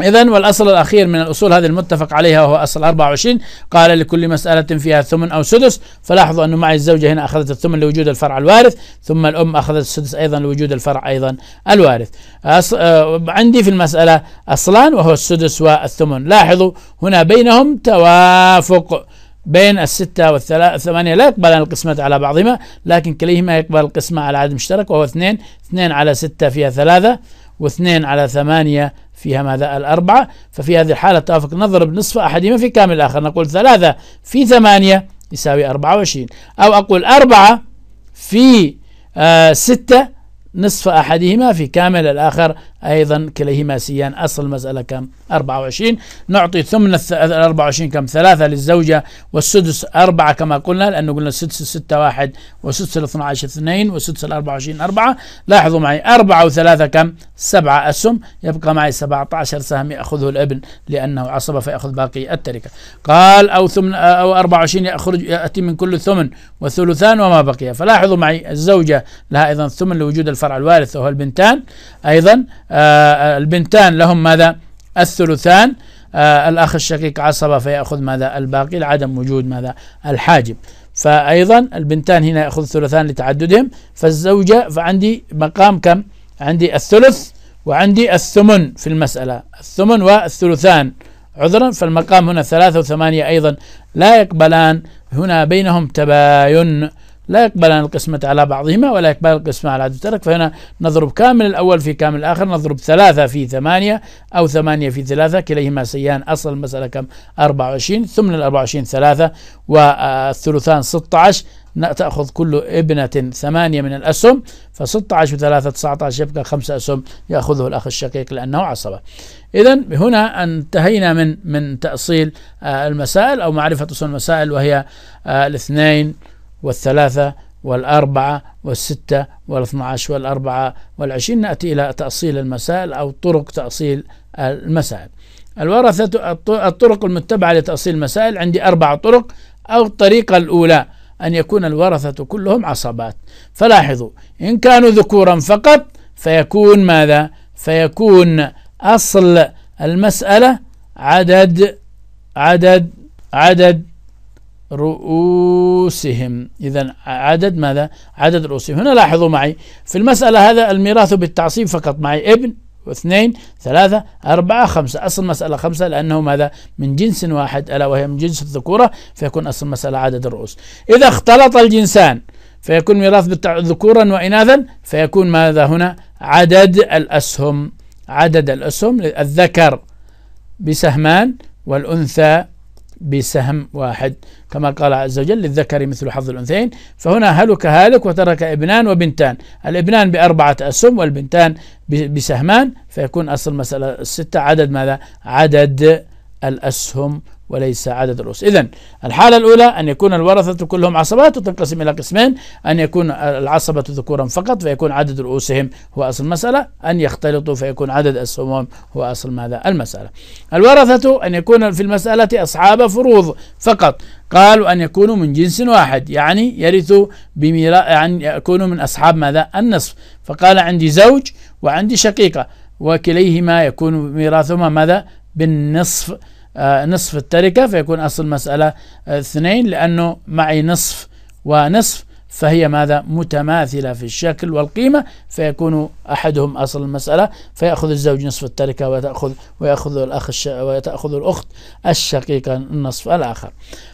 إذا والأصل الأخير من الأصول هذه المتفق عليها وهو أصل 24 قال لكل مسألة فيها ثمن أو سدس فلاحظوا أنه معي الزوجة هنا أخذت الثمن لوجود الفرع الوارث ثم الأم أخذت السدس أيضا لوجود الفرع أيضا الوارث أص... آه عندي في المسألة أصلان وهو السدس والثمن لاحظوا هنا بينهم توافق بين الستة والثمانية لا يقبلان القسمة على بعضهما لكن كليهما يقبل القسمة على عدد مشترك وهو اثنين اثنين على ستة فيها ثلاثة واثنين على ثمانية فيها ماذا الأربعة ففي هذه الحالة توافق نضرب نصف أحدهما في كامل الآخر نقول ثلاثة في ثمانية يساوي أربعة وعشرين أو أقول أربعة في آه ستة نصف أحدهما في كامل الآخر أيضا كليهما سيان أصل المسألة كم 24 نعطي ثمن ال 24 كم ثلاثة للزوجة والسدس أربعة كما قلنا لأنه قلنا السدس الستة واحد والسدس ال 12 اثنين والسدس ال 24 أربعة لاحظوا معي أربعة وثلاثة كم سبعة أسهم يبقى معي 17 سهم يأخذه الابن لأنه عصب فيأخذ باقي التركة قال أو ثمن أو 24 يخرج يأتي من كل ثمن وثلثان وما بقي فلاحظوا معي الزوجة لها أيضا ثمن لوجود الفرع الوارث وهو البنتان أيضا آه، البنتان لهم ماذا الثلثان آه، الأخ الشقيق عصبة فيأخذ ماذا الباقي لعدم وجود ماذا الحاجب فأيضا البنتان هنا يأخذ ثلثان لتعددهم فالزوجة فعندي مقام كم عندي الثلث وعندي الثمن في المسألة الثمن والثلثان عذرا فالمقام هنا ثلاثة وثمانية أيضا لا يقبلان هنا بينهم تباين لا يقبلان القسمة على بعضهما ولا يقبلان القسمة على عدد الترك فهنا نضرب كامل الأول في كامل الآخر نضرب ثلاثة في ثمانية أو ثمانية في ثلاثة كليهما سيان أصل المسألة كم 24 ثم ال 24 ثلاثة والثلثان 16 تأخذ كل ابنة ثمانية من الأسهم ف16 و3 19 يبقى خمسة أسهم يأخذه الأخ الشقيق لأنه عصبة إذا هنا انتهينا من من تأصيل آه، المسائل أو معرفة أصول المسائل وهي آه، الاثنين والثلاثة والأربعة والستة والاثنى عشر والأربعة والعشرين نأتي إلى تأصيل المسائل أو طرق تأصيل المسائل الورثة الطرق المتبعة لتأصيل المسائل عندي أربع طرق أو الطريقة الأولى أن يكون الورثة كلهم عصبات فلاحظوا إن كانوا ذكورا فقط فيكون ماذا فيكون أصل المسألة عدد عدد عدد رؤوسهم إذا عدد ماذا عدد رؤوسهم هنا لاحظوا معي في المسألة هذا الميراث بالتعصيب فقط معي ابن واثنين ثلاثة أربعة خمسة أصل مسألة خمسة لأنه ماذا من جنس واحد ألا وهي من جنس الذكورة فيكون أصل مسألة عدد الرؤوس إذا اختلط الجنسان فيكون ميراث ذكورا وإناثا فيكون ماذا هنا عدد الأسهم عدد الأسهم الذكر بسهمان والأنثى بسهم واحد كما قال عز وجل للذكر مثل حظ الأنثيين فهنا هلك هالك وترك ابنان وبنتان الابنان بأربعة أسهم والبنتان بسهمان فيكون أصل المسألة الستة عدد ماذا عدد الأسهم وليس عدد الرؤوس إذا الحالة الأولى أن يكون الورثة كلهم عصبات وتنقسم إلى قسمين أن يكون العصبة ذكورا فقط فيكون عدد رؤوسهم هو أصل المسألة أن يختلطوا فيكون عدد أسهمهم هو أصل ماذا المسألة الورثة أن يكون في المسألة أصحاب فروض فقط قالوا أن يكونوا من جنس واحد يعني يرثوا بميراث يعني يكونوا من أصحاب ماذا النصف فقال عندي زوج وعندي شقيقة وكليهما يكون ميراثهما ماذا بالنصف آه، نصف التركة فيكون أصل المسألة آه، اثنين لأنه معي نصف ونصف فهي ماذا متماثلة في الشكل والقيمة فيكون أحدهم أصل المسألة فيأخذ الزوج نصف التركة وتأخذ ويأخذ الأخ وتأخذ الأخت الشقيقة النصف الآخر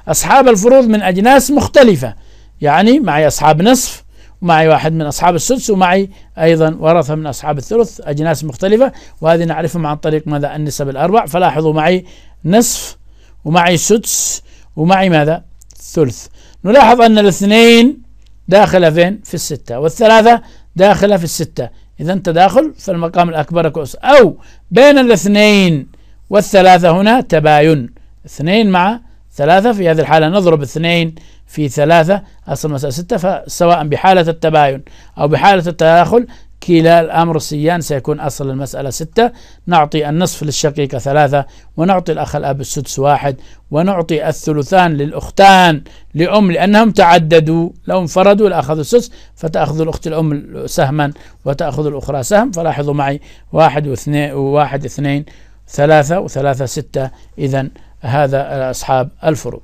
أصحاب الفروض من أجناس مختلفة يعني معي أصحاب نصف ومعي واحد من أصحاب السدس ومعي أيضا ورثة من أصحاب الثلث أجناس مختلفة وهذه نعرفهم عن طريق ماذا النسب الأربع فلاحظوا معي نصف ومعي سدس ومعي ماذا ثلث نلاحظ أن الاثنين داخلة فين في الستة والثلاثة داخلة في الستة إذا تداخل في المقام الأكبر كأس أو بين الاثنين والثلاثة هنا تباين اثنين مع ثلاثة في هذه الحالة نضرب اثنين في ثلاثة أصل مسألة ستة فسواء بحالة التباين أو بحالة التداخل كلا الأمر سيان سيكون أصل المسألة ستة نعطي النصف للشقيقة ثلاثة ونعطي الأخ الأب السدس واحد ونعطي الثلثان للأختان لأم لأنهم تعددوا لو انفردوا لأخذوا السدس فتأخذ الأخت الأم سهما وتأخذ الأخرى سهم فلاحظوا معي واحد واثنين وواحد اثنين ثلاثة وثلاثة ستة إذا هذا أصحاب الفروض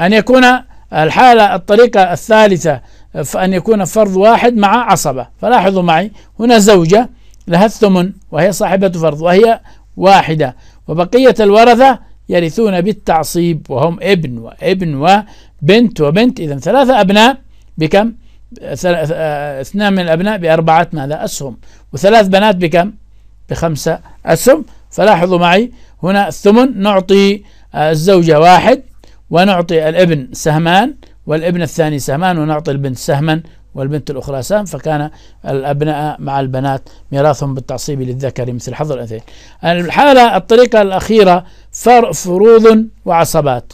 أن يكون الحالة الطريقة الثالثة فأن يكون فرض واحد مع عصبة فلاحظوا معي هنا زوجة لها الثمن وهي صاحبة فرض وهي واحدة وبقية الورثة يرثون بالتعصيب وهم ابن وابن وبنت وبنت إذا ثلاثة أبناء بكم؟ آه، اثنان من الأبناء بأربعة ماذا أسهم وثلاث بنات بكم؟ بخمسة أسهم فلاحظوا معي هنا الثمن نعطي آه، الزوجة واحد ونعطي الابن سهمان والابن الثاني سهمان ونعطي البنت سهما والبنت الأخرى سهم فكان الأبناء مع البنات ميراثهم بالتعصيب للذكر مثل حظ الأنثيين الحالة الطريقة الأخيرة فروض وعصبات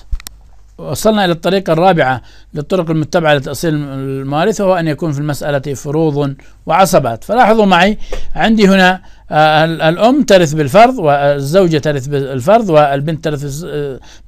وصلنا إلى الطريقة الرابعة للطرق المتبعة لتأصيل الموارث وهو أن يكون في المسألة فروض وعصبات فلاحظوا معي عندي هنا الأم ترث بالفرض والزوجة ترث بالفرض والبنت ترث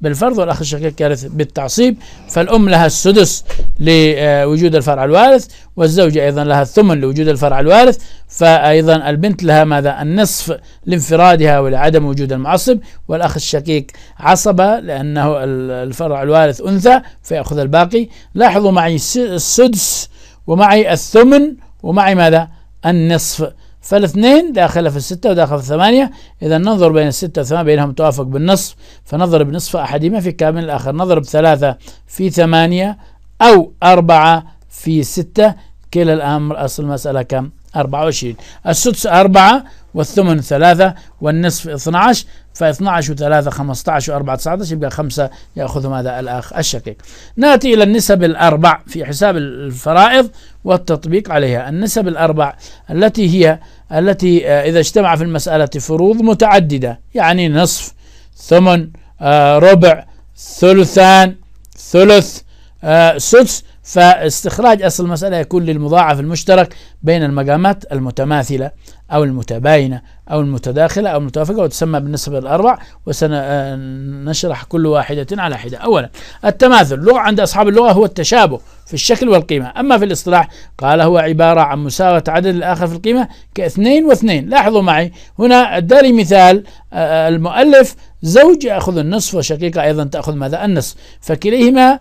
بالفرض والأخ الشقيق يرث بالتعصيب فالأم لها السدس لوجود الفرع الوارث والزوجة أيضا لها الثمن لوجود الفرع الوارث فأيضا البنت لها ماذا النصف لانفرادها ولعدم وجود المعصب والأخ الشقيق عصبة لأنه الفرع الوارث أنثى فيأخذ الباقي لاحظوا معي السدس ومعي الثمن ومعي ماذا النصف فالاثنين داخله في الستة وداخله في الثمانية إذا ننظر بين الستة والثمانية بينهم توافق بالنصف فنضرب نصف أحدهما في كامل الآخر نضرب ثلاثة في ثمانية أو أربعة في ستة كلا الأمر أصل المسألة كم؟ 24 السدس أربعة والثمن ثلاثة والنصف 12 ف 12 و3 15 و4 19 يبقى 5 يأخذ ماذا الأخ الشقيق نأتي إلى النسب الأربع في حساب الفرائض والتطبيق عليها النسب الأربع التي هي التي آه، إذا اجتمع في المسألة فروض متعددة يعني نصف ثمن آه، ربع ثلثان ثلث آه، سدس فاستخراج أصل المسألة يكون للمضاعف المشترك بين المقامات المتماثلة أو المتباينة أو المتداخلة أو المتوافقة وتسمى بالنسبة الأربع وسنشرح آه، كل واحدة على حدة أولا التماثل لغة عند أصحاب اللغة هو التشابه في الشكل والقيمة أما في الاصطلاح قال هو عبارة عن مساواة عدد الآخر في القيمة كاثنين واثنين لاحظوا معي هنا داري مثال آه، آه، المؤلف زوج يأخذ النصف وشقيقة أيضا تأخذ ماذا النصف فكليهما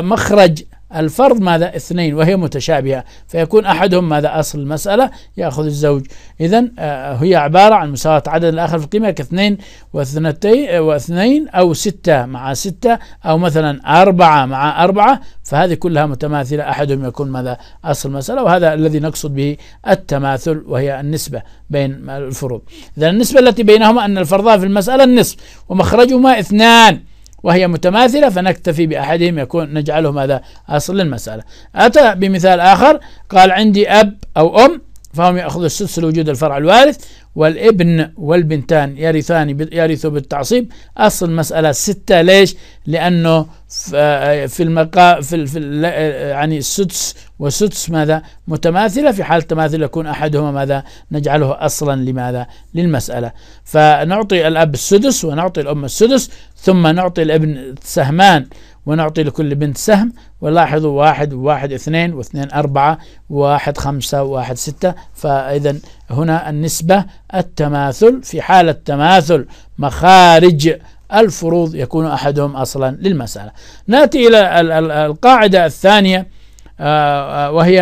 مخرج الفرض ماذا اثنين وهي متشابهة فيكون أحدهم ماذا أصل المسألة يأخذ الزوج إذا آه، هي عبارة عن مساواة عدد الآخر في القيمة كاثنين واثنتين آه، واثنين أو ستة مع ستة أو مثلا أربعة مع أربعة فهذه كلها متماثلة أحدهم يكون ماذا أصل المسألة وهذا الذي نقصد به التماثل وهي النسبة بين الفروض إذا النسبة التي بينهما أن الفرضان في المسألة النصف ومخرجهما اثنان وهي متماثلة فنكتفي بأحدهم يكون نجعله ماذا أصل المسألة أتى بمثال آخر قال عندي أب أو أم فهم يأخذوا السدس لوجود الفرع الوارث والابن والبنتان يرثان يرث بالتعصيب اصل مساله سته ليش؟ لانه في المقا في, في يعني السدس والسدس ماذا؟ متماثله في حال التماثل يكون احدهما ماذا؟ نجعله اصلا لماذا؟ للمساله فنعطي الاب السدس ونعطي الام السدس ثم نعطي الابن سهمان ونعطي لكل بنت سهم ولاحظوا واحد وواحد اثنين واثنين أربعة واحد خمسة واحد ستة فإذا هنا النسبة التماثل في حالة تماثل مخارج الفروض يكون أحدهم أصلا للمسألة نأتي إلى القاعدة الثانية آه، آه، وهي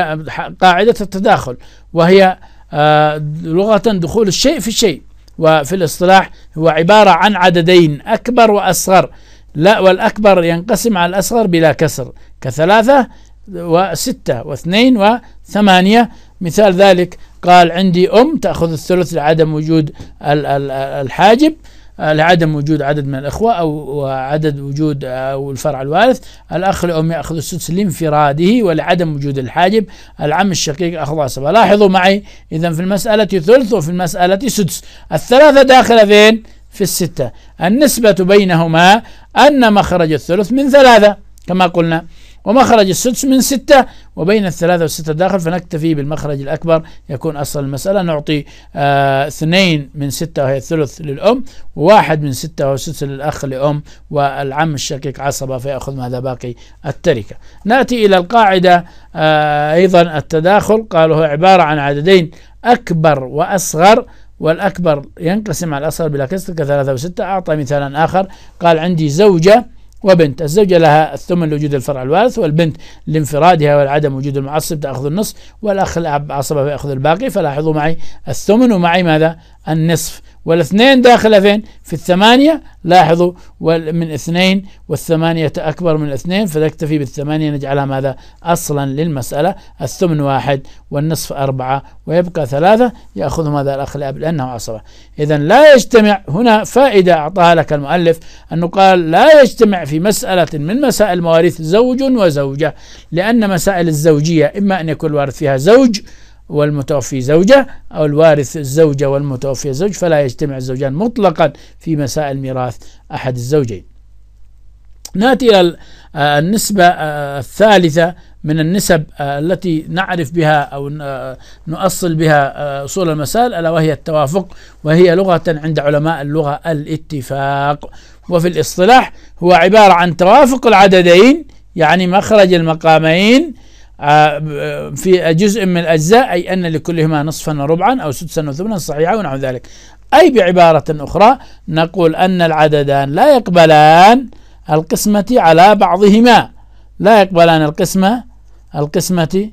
قاعدة التداخل وهي آه، لغة دخول الشيء في الشيء وفي الاصطلاح هو عبارة عن عددين أكبر وأصغر لا والأكبر ينقسم على الأصغر بلا كسر كثلاثة وستة واثنين وثمانية مثال ذلك قال عندي أم تأخذ الثلث لعدم وجود الحاجب لعدم وجود عدد من الإخوة أو عدد وجود أو الفرع الوارث الأخ لأم يأخذ السدس لانفراده ولعدم وجود الحاجب العم الشقيق أخذ عصبة لاحظوا معي إذا في المسألة ثلث وفي المسألة سدس الثلاثة داخلة فين؟ في الستة النسبة بينهما أن مخرج الثلث من ثلاثة كما قلنا ومخرج السدس من ستة وبين الثلاثة والستة داخل فنكتفي بالمخرج الأكبر يكون أصل المسألة نعطي آه اثنين من ستة وهي الثلث للأم وواحد من ستة وهو السدس للأخ لأم والعم الشقيق عصبة فيأخذ ماذا باقي التركة نأتي إلى القاعدة آه أيضا التداخل قالوا هو عبارة عن عددين أكبر وأصغر والأكبر ينقسم على الأصغر بلا كسر كثلاثة وستة أعطى مثالا آخر قال عندي زوجة وبنت الزوجة لها الثمن لوجود الفرع الوارث والبنت لانفرادها والعدم وجود المعصب تأخذ النصف والأخ الأب عصبه يأخذ الباقي فلاحظوا معي الثمن ومعي ماذا النصف والاثنين داخلة فين في الثمانية لاحظوا من اثنين والثمانية أكبر من اثنين فنكتفي بالثمانية نجعلها ماذا أصلا للمسألة الثمن واحد والنصف أربعة ويبقى ثلاثة يأخذ ماذا الأخ لأب لأنه عصبة إذا لا يجتمع هنا فائدة أعطاها لك المؤلف أنه قال لا يجتمع في مسألة من مسائل المواريث زوج وزوجة لأن مسائل الزوجية إما أن يكون الوارث فيها زوج والمتوفي زوجة أو الوارث الزوجة والمتوفي الزوج فلا يجتمع الزوجان مطلقا في مسائل ميراث أحد الزوجين ناتي إلى آه، النسبة آه، الثالثة من النسب آه، التي نعرف بها أو نؤصل بها أصول المسائل ألا وهي التوافق وهي لغة عند علماء اللغة الاتفاق وفي الاصطلاح هو عبارة عن توافق العددين يعني مخرج المقامين آه، في جزء من الأجزاء أي أن لكلهما نصفا وربعا أو سدسا وثمنا صحيحة ونحو ذلك أي بعبارة أخرى نقول أن العددان لا يقبلان القسمة على بعضهما لا يقبلان القسمة القسمة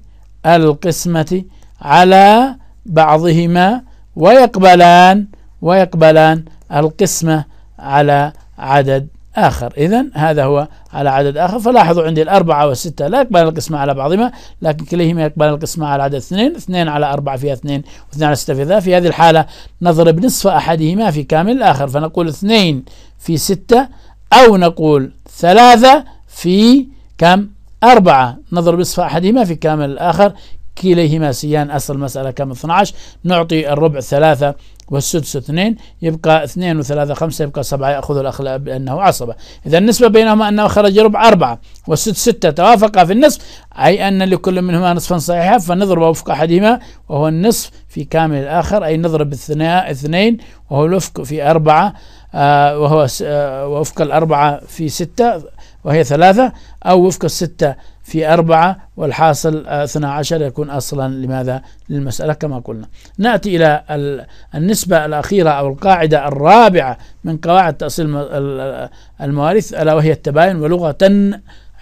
القسمة على بعضهما ويقبلان ويقبلان القسمة على عدد آخر إذا هذا هو على عدد آخر فلاحظوا عندي الأربعة والستة لا يقبلان القسمة على بعضهما لكن كليهما يقبلان القسمة على عدد اثنين اثنين على أربعة فيها اثنين واثنين على ستة فيها في هذه الحالة نضرب نصف أحدهما في كامل الآخر فنقول اثنين في ستة أو نقول ثلاثة في كم أربعة نضرب نصف أحدهما في كامل الآخر كليهما سيان أصل المسألة كم 12 نعطي الربع ثلاثة والسدس اثنين يبقى اثنين وثلاثة خمسة يبقى سبعة يأخذ الأخ بأنه عصبة إذا النسبة بينهما أنه خرج ربع أربعة والسدس ستة توافقا في النصف أي أن لكل منهما نصفا صحيحا فنضرب وفق أحدهما وهو النصف في كامل الآخر أي نضرب اثنين وهو الوفق في أربعة آه وهو آه وفق الأربعة في ستة وهي ثلاثة أو وفق الستة في أربعة والحاصل اثنى عشر يكون أصلا لماذا للمسألة كما قلنا نأتي إلى النسبة الأخيرة أو القاعدة الرابعة من قواعد تأصيل المواريث ألا وهي التباين ولغة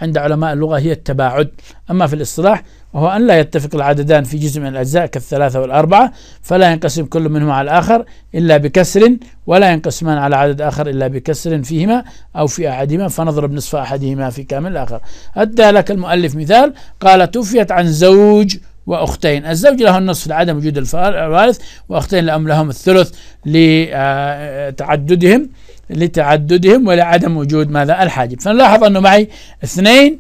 عند علماء اللغة هي التباعد أما في الاصطلاح وهو أن لا يتفق العددان في جزء من الأجزاء كالثلاثة والأربعة فلا ينقسم كل منهما على الآخر إلا بكسر ولا ينقسمان على عدد آخر إلا بكسر فيهما أو في أحدهما فنضرب نصف أحدهما في كامل الآخر أدى لك المؤلف مثال قال توفيت عن زوج وأختين الزوج له النصف لعدم وجود الوارث وأختين لأم لهم الثلث لتعددهم لتعددهم ولعدم وجود ماذا الحاجب فنلاحظ أنه معي اثنين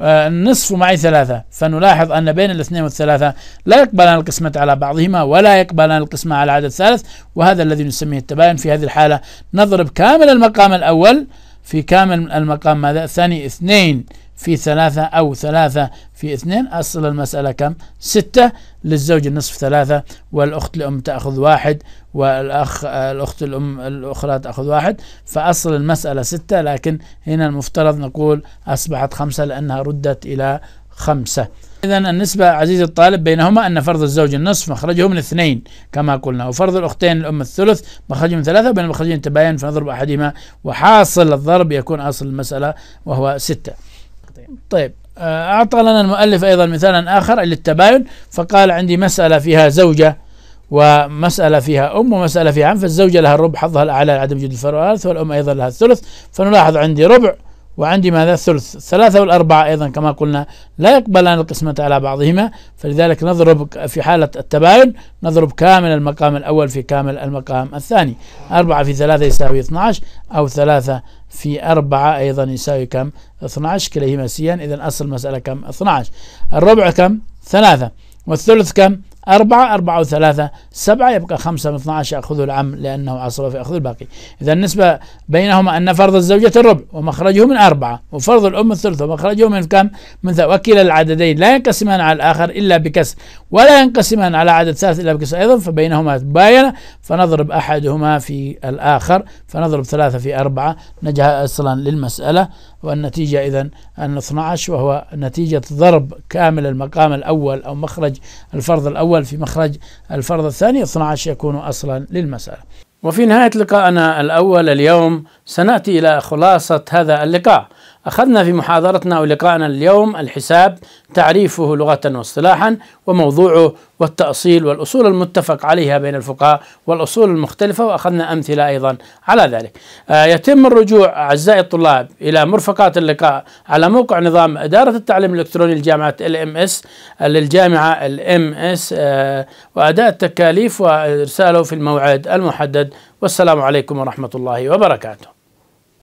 النصف آه، معي ثلاثة فنلاحظ أن بين الاثنين والثلاثة لا يقبلان القسمة على بعضهما ولا يقبلان القسمة على عدد الثالث وهذا الذي نسميه التباين في هذه الحالة نضرب كامل المقام الأول في كامل المقام ماذا الثاني اثنين في ثلاثة أو ثلاثة في اثنين أصل المسألة كم ستة للزوج النصف ثلاثة والأخت الأم تأخذ واحد والأخ الأخت الأم الأخرى تأخذ واحد فأصل المسألة ستة لكن هنا المفترض نقول أصبحت خمسة لأنها ردت إلى خمسة إذا النسبة عزيز الطالب بينهما أن فرض الزوج النصف مخرجه من اثنين كما قلنا وفرض الأختين الأم الثلث مخرجه من ثلاثة بين المخرجين تباين فنضرب أحدهما وحاصل الضرب يكون أصل المسألة وهو ستة طيب آه، أعطى لنا المؤلف أيضا مثالا آخر للتباين فقال عندي مسألة فيها زوجة ومسألة فيها أم ومسألة فيها عم فالزوجة لها الربع حظها الأعلى لعدم وجود الثالث والأم أيضا لها الثلث فنلاحظ عندي ربع وعندي ماذا الثلث الثلاثة والأربعة أيضا كما قلنا لا يقبلان القسمة على بعضهما فلذلك نضرب في حالة التباين نضرب كامل المقام الأول في كامل المقام الثاني أربعة في ثلاثة يساوي 12 أو ثلاثة في أربعة أيضا يساوي كم 12 كليهما سيان إذا أصل المسألة كم 12 الربع كم ثلاثة والثلث كم أربعة أربعة وثلاثة سبعة يبقى خمسة من 12 يأخذه العم لأنه عصب فيأخذ الباقي إذا النسبة بينهما أن فرض الزوجة الربع ومخرجه من أربعة وفرض الأم الثلث ومخرجه من كم من وكلا العددين لا ينقسمان على الآخر إلا بكسر ولا ينقسمان على عدد ثالث إلا بكسر أيضا فبينهما باينة فنضرب أحدهما في الآخر فنضرب ثلاثة في أربعة نجح أصلا للمسألة والنتيجة إذا أن 12 وهو نتيجة ضرب كامل المقام الأول أو مخرج الفرض الأول الأول في مخرج الفرض الثاني 12 يكون أصلا للمسألة وفي نهاية لقاءنا الأول اليوم سنأتي إلى خلاصة هذا اللقاء أخذنا في محاضرتنا ولقائنا اليوم الحساب تعريفه لغة واصطلاحا وموضوعه والتأصيل والأصول المتفق عليها بين الفقهاء والأصول المختلفة وأخذنا أمثلة أيضا على ذلك آه، يتم الرجوع أعزائي الطلاب إلى مرفقات اللقاء على موقع نظام إدارة التعليم الإلكتروني الجامعة LMS للجامعة LMS آه، وأداء التكاليف وإرساله في الموعد المحدد والسلام عليكم ورحمة الله وبركاته